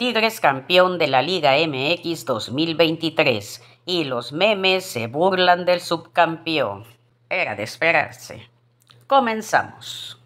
Tigres campeón de la Liga MX 2023 y los memes se burlan del subcampeón. Era de esperarse. Comenzamos.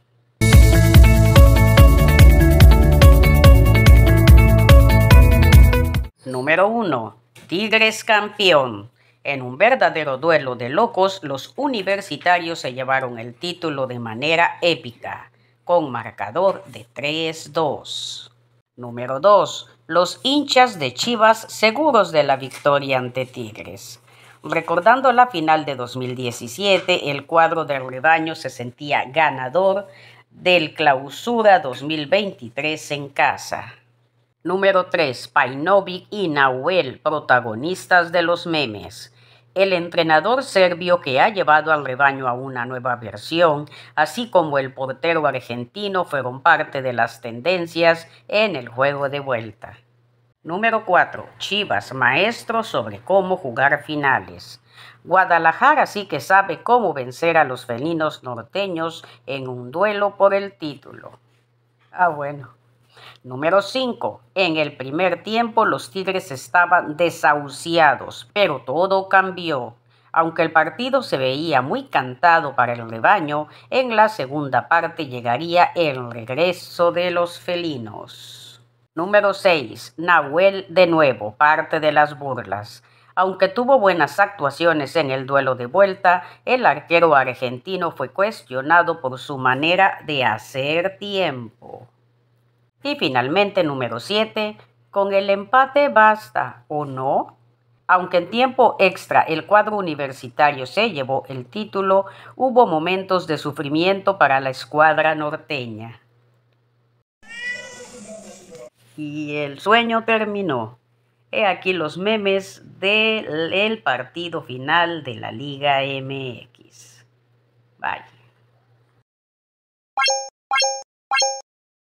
Número 1. Tigres campeón. En un verdadero duelo de locos, los universitarios se llevaron el título de manera épica, con marcador de 3-2. Número 2. Los hinchas de Chivas seguros de la victoria ante Tigres. Recordando la final de 2017, el cuadro del rebaño se sentía ganador del clausura 2023 en casa. Número 3. Painovic y Nahuel, protagonistas de los memes. El entrenador serbio que ha llevado al rebaño a una nueva versión, así como el portero argentino, fueron parte de las tendencias en el juego de vuelta. Número 4. Chivas, maestro sobre cómo jugar finales. Guadalajara sí que sabe cómo vencer a los felinos norteños en un duelo por el título. Ah, bueno. Número 5. En el primer tiempo los Tigres estaban desahuciados, pero todo cambió. Aunque el partido se veía muy cantado para el rebaño, en la segunda parte llegaría el regreso de los felinos. Número 6. Nahuel de nuevo, parte de las burlas. Aunque tuvo buenas actuaciones en el duelo de vuelta, el arquero argentino fue cuestionado por su manera de hacer tiempo. Y finalmente, número 7, con el empate basta o no. Aunque en tiempo extra el cuadro universitario se llevó el título, hubo momentos de sufrimiento para la escuadra norteña. Y el sueño terminó. He aquí los memes del partido final de la Liga MX. Vaya.